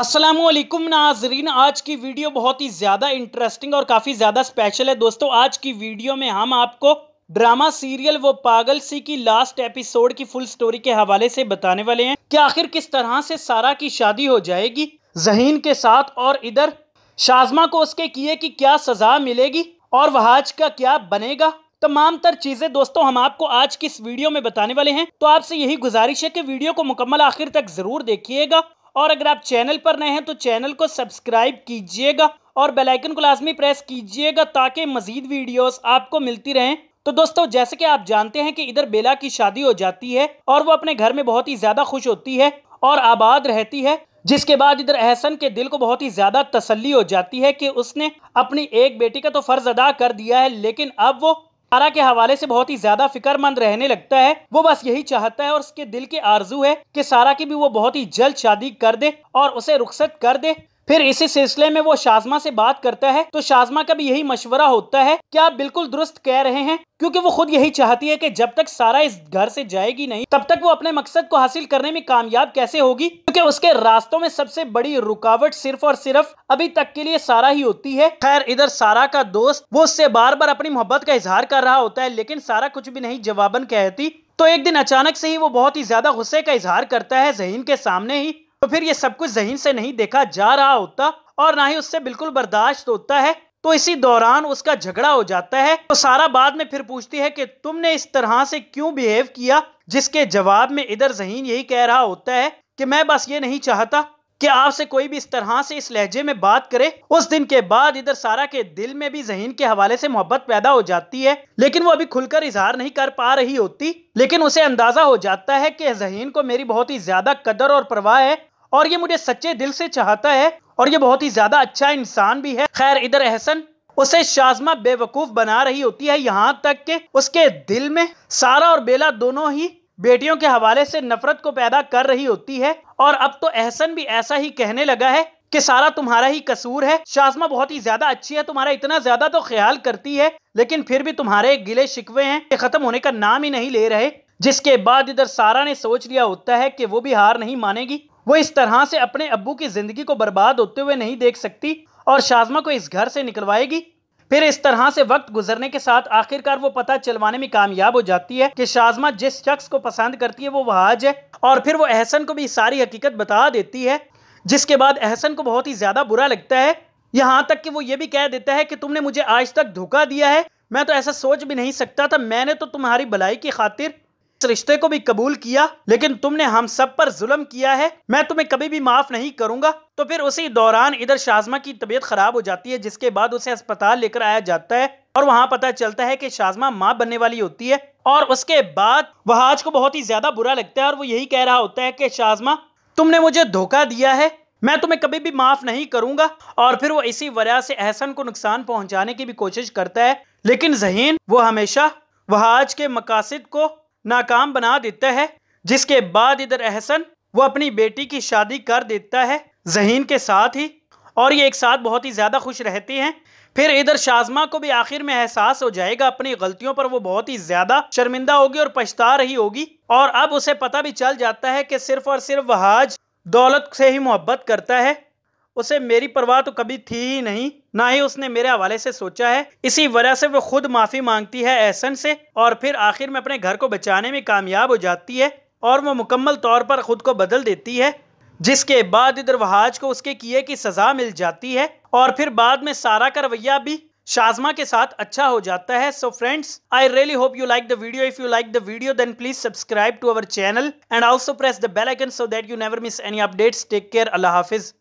असलम नाजरीन आज की वीडियो बहुत ही ज़्यादा इंटरेस्टिंग और काफ़ी ज़्यादा स्पेशल है दोस्तों आज की वीडियो में हम आपको ड्रामा सीरियल वो पागल सी की लास्ट एपिसोड की फुल स्टोरी के हवाले से बताने वाले हैं कि आखिर किस तरह से सारा की शादी हो जाएगी जहीन के साथ और इधर शाजमा को उसके किए की कि क्या सज़ा मिलेगी और वहाज का क्या बनेगा तमाम तर चीज़ें दोस्तों हम आपको आज की इस वीडियो में बताने वाले हैं तो आपसे यही गुजारिश है कि वीडियो को मुकम्मल आखिर तक ज़रूर देखिएगा और अगर आप चैनल पर नए हैं तो चैनल को सब्सक्राइब कीजिएगा और बेलाइकन को लाजमी प्रेस कीजिएगा ताकि मजीद वीडियोस आपको मिलती रहें तो दोस्तों जैसे कि आप जानते हैं कि इधर बेला की शादी हो जाती है और वो अपने घर में बहुत ही ज़्यादा खुश होती है और आबाद रहती है जिसके बाद इधर एहसन के दिल को बहुत ही ज़्यादा तसल्ली हो जाती है कि उसने अपनी एक बेटी का तो फ़र्ज़ अदा कर दिया है लेकिन अब वो सारा के हवाले से बहुत ही ज्यादा फिक्रमंद रहने लगता है वो बस यही चाहता है और उसके दिल के आरजू है कि सारा की भी वो बहुत ही जल्द शादी कर दे और उसे रुखसत कर दे फिर इसी सिलसिले में वो शाजमा से बात करता है तो शाजमा का भी यही मशवरा होता है कि आप बिल्कुल दुरुस्त कह रहे हैं क्योंकि वो खुद यही चाहती है कि जब तक सारा इस घर से जाएगी नहीं तब तक वो अपने मकसद को हासिल करने में कामयाब कैसे होगी क्योंकि उसके रास्तों में सबसे बड़ी रुकावट सिर्फ और सिर्फ अभी तक के लिए सारा ही होती है खैर इधर सारा का दोस्त वो उससे बार बार अपनी मोहब्बत का इजहार कर रहा होता है लेकिन सारा कुछ भी नहीं जवाबन कहती तो एक दिन अचानक से ही वो बहुत ही ज्यादा गुस्से का इजहार करता है जहीन के सामने ही तो फिर ये सब कुछ जहीन से नहीं देखा जा रहा होता और ना ही उससे बिल्कुल बर्दाश्त होता है तो इसी दौरान उसका झगड़ा हो जाता है तो सारा बाद में फिर पूछती है कि तुमने इस तरह से क्यों बिहेव किया जिसके जवाब में इधर जहीन यही कह रहा होता है कि मैं बस ये नहीं चाहता कि आपसे कोई भी इस तरह से इस लहजे में बात करे उस दिन के बाद इधर सारा के दिल में भी जहीन के हवाले से मोहब्बत पैदा हो जाती है लेकिन वो अभी खुलकर इजहार नहीं कर पा रही होती लेकिन उसे अंदाजा हो जाता है कि जहीन को मेरी बहुत ही ज्यादा कदर और परवाह है और ये मुझे सच्चे दिल से चाहता है और ये बहुत ही ज्यादा अच्छा इंसान भी है खैर इधर एहसन उसे शाजमा बेवकूफ बना रही होती है यहाँ तक कि उसके दिल में सारा और बेला दोनों ही बेटियों के हवाले से नफरत को पैदा कर रही होती है और अब तो एहसन भी ऐसा ही कहने लगा है कि सारा तुम्हारा ही कसूर है शाजमा बहुत ही ज्यादा अच्छी है तुम्हारा इतना ज्यादा तो ख्याल करती है लेकिन फिर भी तुम्हारे गिले शिकवे हैं ये खत्म होने का नाम ही नहीं ले रहे जिसके बाद इधर सारा ने सोच लिया होता है कि वो भी हार नहीं मानेगी वो इस तरह से अपने अबू की ज़िंदगी को बर्बाद होते हुए नहीं देख सकती और शाजमा को इस घर से निकलवाएगी फिर इस तरह से वक्त गुजरने के साथ आखिरकार वो पता चलवाने में कामयाब हो जाती है कि शाजमा जिस शख्स को पसंद करती है वो वहाज है और फिर वो एहसन को भी सारी हकीकत बता देती है जिसके बाद एहसन को बहुत ही ज़्यादा बुरा लगता है यहाँ तक कि वो ये भी कह देता है कि तुमने मुझे आज तक धोखा दिया है मैं तो ऐसा सोच भी नहीं सकता था मैंने तो तुम्हारी भलाई की खातिर इस रिश्ते को भी कबूल किया लेकिन तुमने हम सब पर जुल्म किया है मैं तुम्हें कभी भी माफ नहीं करूंगा तो फिर उसी दौरान इधर शाजमा की तबीयत खराब हो जाती है जिसके बाद उसे अस्पताल लेकर आया जाता है और वहाँ पता चलता है कि शाजमा माँ बनने वाली होती है और उसके बाद वहाज को बहुत ही ज्यादा बुरा लगता है और वो यही कह रहा होता है कि शाजमा तुमने मुझे धोखा दिया है मैं तुम्हें कभी भी माफ नहीं करूंगा और फिर वो इसी वजह से एहसन को नुकसान पहुंचाने की भी कोशिश करता है लेकिन जहीन वो हमेशा वहाज के मकासद को नाकाम बना देता है जिसके बाद इधर अहसन वो अपनी बेटी की शादी कर देता है जहीन के साथ ही और ये एक साथ बहुत ही ज़्यादा खुश रहती हैं फिर इधर शाजमा को भी आखिर में एहसास हो जाएगा अपनी गलतियों पर वो बहुत ही ज़्यादा शर्मिंदा होगी और पछता रही होगी और अब उसे पता भी चल जाता है कि सिर्फ और सिर्फ वहाज दौलत से ही मोहब्बत करता है उसे मेरी परवाह तो कभी थी ही नहीं ना ही उसने मेरे हवाले से सोचा है इसी वजह से वो खुद माफ़ी मांगती है एहसन से और फिर आखिर में अपने घर को बचाने में कामयाब हो जाती है और वो मुकम्मल तौर पर ख़ुद को बदल देती है जिसके बाद इधर वहाज को उसके किए की सज़ा मिल जाती है और फिर बाद में सारा का रवैया भी शाजमा के साथ अच्छा हो जाता है so friends I really hope you like the video if you like the video then please subscribe to our channel and also press the bell icon so that you never miss any updates take care अल्लाह हाफिज़